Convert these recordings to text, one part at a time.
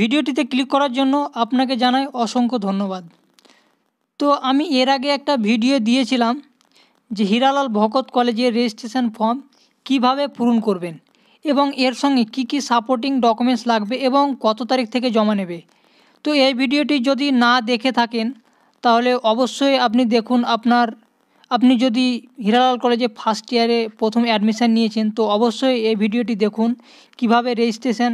ভিডিওটিতে ক্লিক করার জন্য আপনাকে জানাই অসংখ্য ধন্যবাদ তো আমি এর আগে একটা ভিডিও দিয়েছিলাম যে হীরালাল ভকত কলেজের রেজিস্ট্রেশন ফর্ম কিভাবে পূরণ করবেন এবং এর সঙ্গে কি কি সাপোর্টিং ডকুমেন্টস লাগবে এবং কত তারিখ থেকে জমা নেবে তো এই ভিডিওটি যদি না দেখে থাকেন তাহলে অবশ্যই আপনি দেখুন আপনার আপনি যদি হীরালাল কলেজে ফার্স্ট ইয়ারে প্রথম অ্যাডমিশান নিয়েছেন তো অবশ্যই এই ভিডিওটি দেখুন কিভাবে রেজিস্ট্রেশন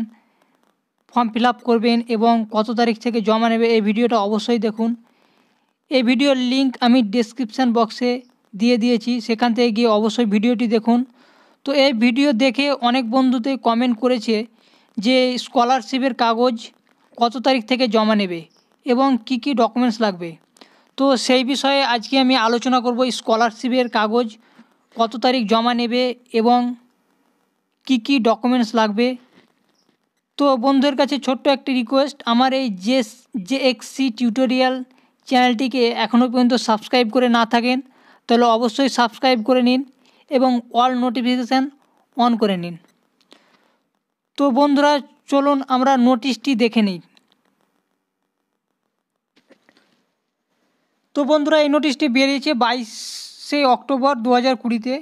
ফর্ম ফিল করবেন এবং কত তারিখ থেকে জমা নেবে এই ভিডিওটা অবশ্যই দেখুন এই ভিডিওর লিংক আমি ডিসক্রিপশান বক্সে দিয়ে দিয়েছি সেখান থেকে গিয়ে অবশ্যই ভিডিওটি দেখুন তো এই ভিডিও দেখে অনেক বন্ধুতে কমেন্ট করেছে যে স্কলারশিপের কাগজ কত তারিখ থেকে জমা নেবে এবং কি কি ডকুমেন্টস লাগবে তো সেই বিষয়ে আজকে আমি আলোচনা করব স্কলারশিপের কাগজ কত তারিখ জমা নেবে এবং কি কি ডকুমেন্টস লাগবে তো বন্ধুদের কাছে ছোট্ট একটি রিকোয়েস্ট আমার এই জে জে এক্সি টিউটোরিয়াল চ্যানেলটিকে এখনও পর্যন্ত সাবস্ক্রাইব করে না থাকেন তাহলে অবশ্যই সাবস্ক্রাইব করে নিন এবং অল নোটিফিকেশান অন করে নিন তো বন্ধুরা চলুন আমরা নোটিশটি দেখে নিই তো বন্ধুরা এই নোটিশটি বেরিয়েছে বাইশে অক্টোবর দু হাজার কুড়িতে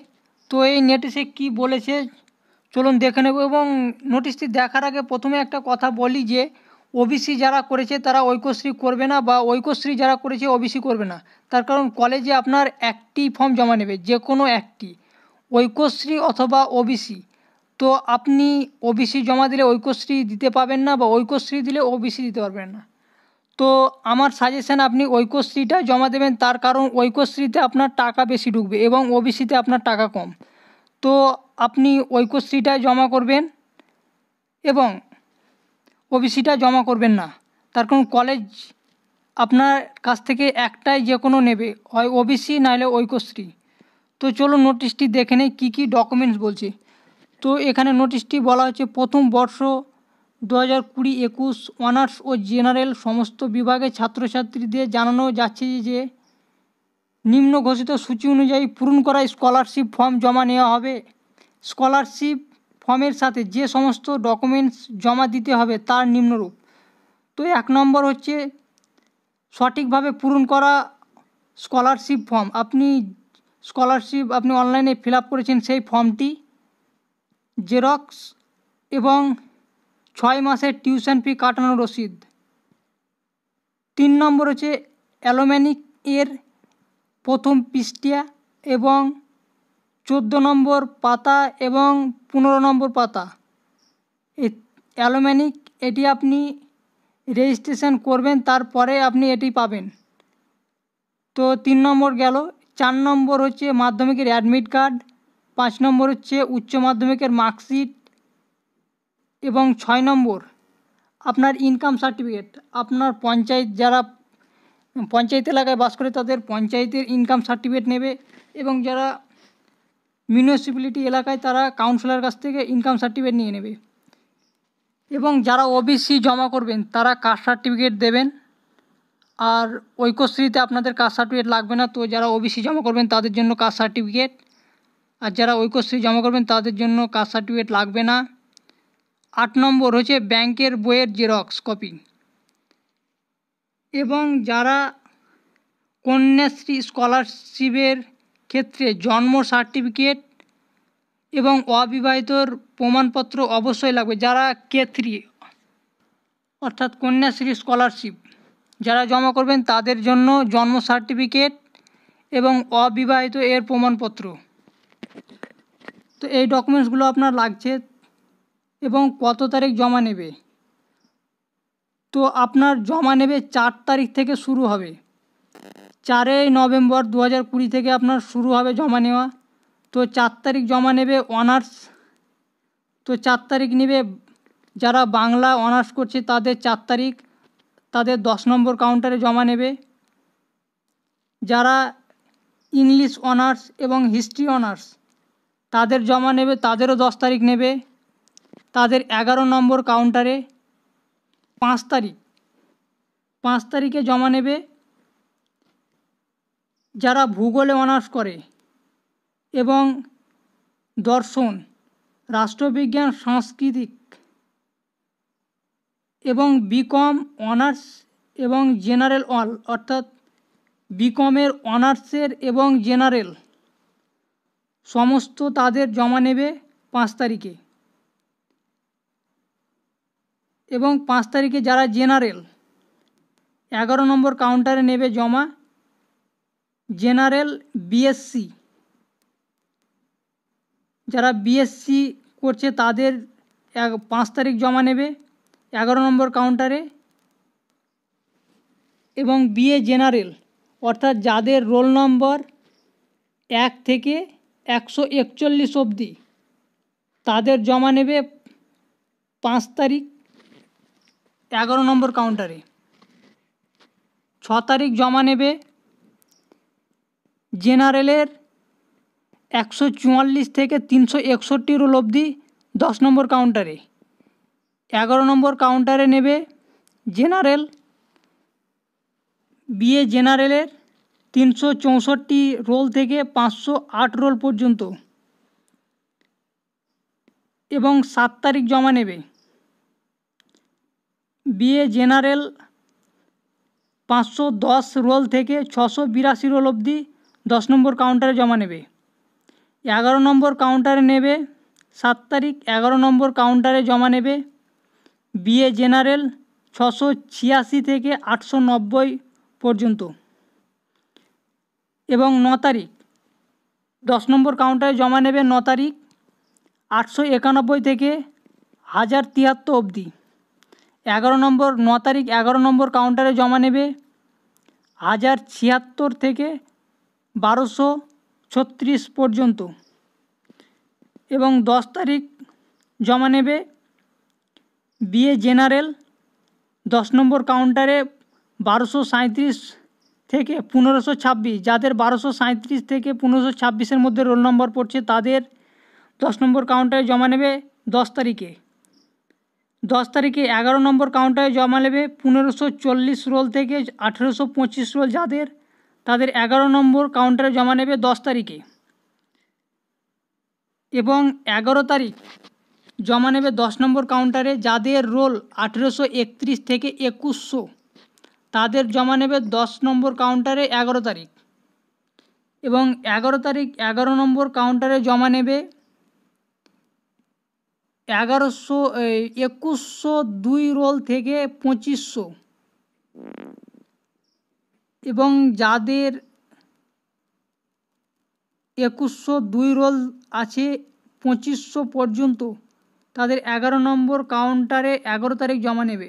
তো এই নোটিশে কি বলেছে চলুন দেখে নেব এবং নোটিশটি দেখার আগে প্রথমে একটা কথা বলি যে ওবিসি যারা করেছে তারা ঐক্যশ্রী করবে না বা ঐক্যশ্রী যারা করেছে ওবিসি করবে না তার কারণ কলেজে আপনার একটি ফর্ম জমা নেবে যে কোনো একটি ঐক্যশ্রী অথবা ওবিসি তো আপনি ওবিসি জমা দিলে ঐক্যশ্রী দিতে পাবেন না বা ঐক্যশ্রী দিলে ওবিসি দিতে পারবেন না তো আমার সাজেশান আপনি ঐক্যশ্রীটা জমা দেবেন তার কারণ ঐক্যশ্রীতে আপনার টাকা বেশি ঢুকবে এবং ওবিসিতে আপনার টাকা কম তো আপনি ঐক্যশ্রীটায় জমা করবেন এবং ওবিসিটা জমা করবেন না তার কারণ কলেজ আপনার কাছ থেকে একটাই যে কোনো নেবে হয় ওবিসি নাহলে ঐক্যশ্রী তো চলো নোটিশটি দেখে নেই কী কী ডকুমেন্টস বলছে তো এখানে নোটিশটি বলা হচ্ছে প্রথম বর্ষ দু হাজার কুড়ি একুশ অনার্স ও জেনারেল সমস্ত বিভাগে ছাত্রছাত্রীদের জানানো যাচ্ছে যে নিম্ন ঘোষিত সূচি অনুযায়ী পূরণ করা স্কলারশিপ ফর্ম জমা নেওয়া হবে স্কলারশিপ ফর্মের সাথে যে সমস্ত ডকুমেন্টস জমা দিতে হবে তার নিম্নরূপ তো এক নম্বর হচ্ছে সঠিকভাবে পূরণ করা স্কলারশিপ ফর্ম আপনি স্কলারশিপ আপনি অনলাইনে ফিল করেছেন সেই ফর্মটি জেরক্স এবং ছয় মাসের টিউশন ফি কাটানো রসিদ তিন নম্বর হচ্ছে অ্যালোম্যানিক এর প্রথম পৃষ্ঠিয়া এবং চোদ্দো নম্বর পাতা এবং পনেরো নম্বর পাতা অ্যালোম্যানিক এটি আপনি রেজিস্ট্রেশন করবেন তারপরে আপনি এটি পাবেন তো তিন নম্বর গেল চার নম্বর হচ্ছে মাধ্যমিকের অ্যাডমিট কার্ড পাঁচ নম্বর হচ্ছে উচ্চ মাধ্যমিকের মার্কশিট এবং ছয় নম্বর আপনার ইনকাম সার্টিফিকেট আপনার পঞ্চায়েত যারা পঞ্চায়েত এলাকায় বাস করে তাদের পঞ্চায়েতের ইনকাম সার্টিফিকেট নেবে এবং যারা মিউনিসিপ্যালিটি এলাকায় তারা কাউন্সিলর কাছ থেকে ইনকাম সার্টিফিকেট নিয়ে নেবে এবং যারা ওবিসি জমা করবেন তারা কাস্ট সার্টিফিকেট দেবেন আর ঐক্যশ্রীতে আপনাদের কাস্ট সার্টিফিকেট লাগবে না তো যারা ওবিসি জমা করবেন তাদের জন্য কাস্ট সার্টিফিকেট আর যারা ঐক্যশ্রী জমা করবেন তাদের জন্য কাস্ট সার্টিফিকেট লাগবে না আট নম্বর হচ্ছে ব্যাংকের বইয়ের জেরক্স কপি এবং যারা কন্যাশ্রী স্কলারশিপের ক্ষেত্রে জন্ম সার্টিফিকেট এবং অবিবাহিতর প্রমাণপত্র অবশ্যই লাগবে যারা কে থ্রি অর্থাৎ কন্যাশ্রী স্কলারশিপ যারা জমা করবেন তাদের জন্য জন্ম সার্টিফিকেট এবং অবিবাহিত এর প্রমাণপত্র তো এই ডকুমেন্টসগুলো আপনার লাগছে এবং কত তারিখ জমা নেবে তো আপনার জমা নেবে চার তারিখ থেকে শুরু হবে চারই নভেম্বর দু হাজার কুড়ি থেকে আপনার শুরু হবে জমা নেওয়া তো চার তারিখ জমা নেবে অনার্স তো চার তারিখ নেবে যারা বাংলা অনার্স করছে তাদের চার তারিখ তাদের দশ নম্বর কাউন্টারে জমা নেবে যারা ইংলিশ অনার্স এবং হিস্ট্রি অনার্স তাদের জমা নেবে তাদেরও দশ তারিখ নেবে তাদের এগারো নম্বর কাউন্টারে পাঁচ তারিখ পাঁচ তারিখে জমা নেবে যারা ভূগোলে অনার্স করে এবং দর্শন রাষ্ট্রবিজ্ঞান সাংস্কৃতিক এবং বিকম অনার্স এবং জেনারেল অল অর্থাৎ বিকমের অনার্সের এবং জেনারেল সমস্ত তাদের জমা নেবে পাঁচ তারিখে এবং পাঁচ তারিখে যারা জেনারেল এগারো নম্বর কাউন্টারে নেবে জমা জেনারেল বিএসসি যারা বিএসসি করছে তাদের এক পাঁচ তারিখ জমা নেবে এগারো নম্বর কাউন্টারে এবং বিএ জেনারেল অর্থাৎ যাদের রোল নম্বর এক থেকে একশো একচল্লিশ অবধি তাদের জমা নেবে পাঁচ তারিখ এগারো নম্বর কাউন্টারে ছ তারিখ জমা নেবে জেনারেলের একশো চুয়াল্লিশ থেকে তিনশো একষট্টি রোল অবধি দশ নম্বর কাউন্টারে এগারো নম্বর কাউন্টারে নেবে জেনারেল বিএ জেনারেলের তিনশো চৌষট্টি রোল থেকে পাঁচশো আট রোল পর্যন্ত এবং সাত তারিখ জমা নেবে বিএ জেনারেল পাঁচশো দশ রোল থেকে ছশো বিরাশি রোল অবধি দশ নম্বর কাউন্টারে জমা নেবে এগারো নম্বর কাউন্টারে নেবে সাত তারিখ এগারো নম্বর কাউন্টারে জমা নেবে বিএ জেনারেল ছশো ছিয়াশি থেকে আটশো নব্বই পর্যন্ত এবং ন তারিখ দশ নম্বর কাউন্টারে জমা নেবে ন তারিখ আটশো একানব্বই থেকে হাজার তিয়াত্তর অবধি এগারো নম্বর ন তারিখ এগারো নম্বর কাউন্টারে জমা নেবে হাজার ছিয়াত্তর থেকে বারোশো ছত্রিশ পর্যন্ত এবং দশ তারিখ জমা নেবে বিএ জেনারেল দশ নম্বর কাউন্টারে বারোশো সাঁত্রিশ থেকে পনেরোশো ছাব্বিশ যাদের বারোশো সাঁত্রিশ থেকে পনেরোশো ছাব্বিশের মধ্যে রোল নম্বর পড়ছে তাদের দশ নম্বর কাউন্টারে জমা নেবে দশ তারিখে দশ তারিখে এগারো নম্বর কাউন্টারে জমা নেবে পনেরোশো চল্লিশ রোল থেকে আঠেরোশো পঁচিশ রোল যাদের তাদের এগারো নম্বর কাউন্টারে জমা নেবে দশ তারিখে এবং এগারো তারিখ জমা নেবে দশ নম্বর কাউন্টারে যাদের রোল আঠেরোশো একত্রিশ থেকে একুশশো তাদের জমা নেবে দশ নম্বর কাউন্টারে এগারো তারিখ এবং এগারো তারিখ এগারো নম্বর কাউন্টারে জমা নেবে এগারোশো একুশশো দুই রোল থেকে পঁচিশশো এবং যাদের একুশশো দুই রোল আছে পঁচিশশো পর্যন্ত তাদের এগারো নম্বর কাউন্টারে এগারো তারিখ জমা নেবে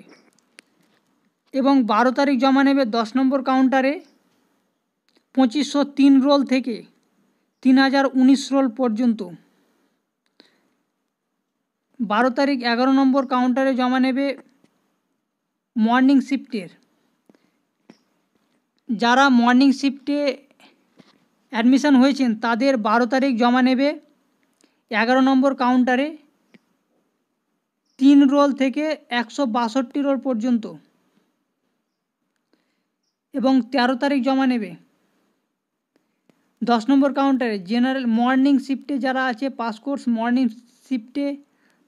এবং বারো তারিখ জমা নেবে দশ নম্বর কাউন্টারে পঁচিশশো তিন রোল থেকে তিন হাজার উনিশ রোল পর্যন্ত বারো তারিখ এগারো নম্বর কাউন্টারে জমা নেবে মর্নিং শিফটের যারা মর্নিং শিফটে অ্যাডমিশান হয়েছেন তাদের বারো তারিখ জমা নেবে এগারো নম্বর কাউন্টারে তিন রোল থেকে একশো বাষট্টি রোল পর্যন্ত এবং তেরো তারিখ জমা নেবে দশ নম্বর কাউন্টারে জেনারেল মর্নিং শিফটে যারা আছে পাস কোর্স মর্নিং শিফটে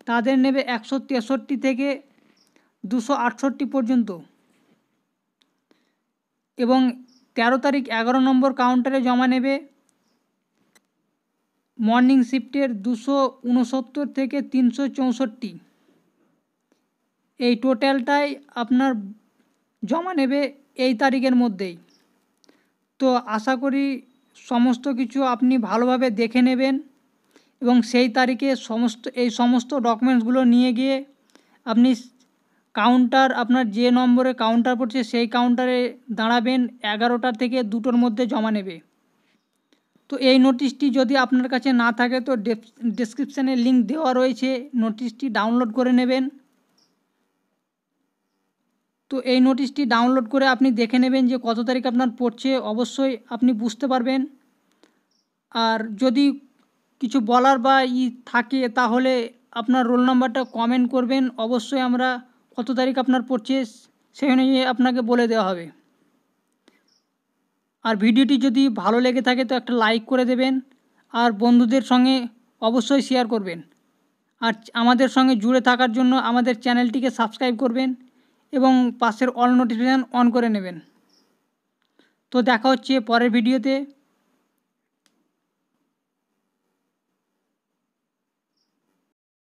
তাদের নেবে একশো তেষট্টি থেকে দুশো আটষট্টি পর্যন্ত এবং তেরো তারিখ এগারো নম্বর কাউন্টারে জমা নেবে মর্নিং শিফটের দুশো উনসত্তর থেকে তিনশো চৌষট্টি এই টোটালটাই আপনার জমা নেবে এই তারিখের মধ্যেই তো আশা করি সমস্ত কিছু আপনি ভালোভাবে দেখে নেবেন এবং সেই তারিখে সমস্ত এই সমস্ত ডকুমেন্টসগুলো নিয়ে গিয়ে আপনি কাউন্টার আপনার যে নম্বরে কাউন্টার পড়ছে সেই কাউন্টারে দাঁড়াবেন এগারোটা থেকে দুটোর মধ্যে জমা নেবে তো এই নোটিশটি যদি আপনার কাছে না থাকে তো ডেসক্রিপশানে লিঙ্ক দেওয়া রয়েছে নোটিশটি ডাউনলোড করে নেবেন তো এই নোটিশটি ডাউনলোড করে আপনি দেখে নেবেন যে কত তারিখ আপনার পড়ছে অবশ্যই আপনি বুঝতে পারবেন আর যদি কিছু বলার বা ই থাকে তাহলে আপনার রোল নাম্বারটা কমেন্ট করবেন অবশ্যই আমরা কত তারিখ আপনার পড়ছে সেই অনুযায়ী আপনাকে বলে দেওয়া হবে আর ভিডিওটি যদি ভালো লেগে থাকে তো একটা লাইক করে দেবেন আর বন্ধুদের সঙ্গে অবশ্যই শেয়ার করবেন আর আমাদের সঙ্গে জুড়ে থাকার জন্য আমাদের চ্যানেলটিকে সাবস্ক্রাইব করবেন এবং পাশের অল নোটিফিকেশান অন করে নেবেন তো দেখা হচ্ছে পরের ভিডিওতে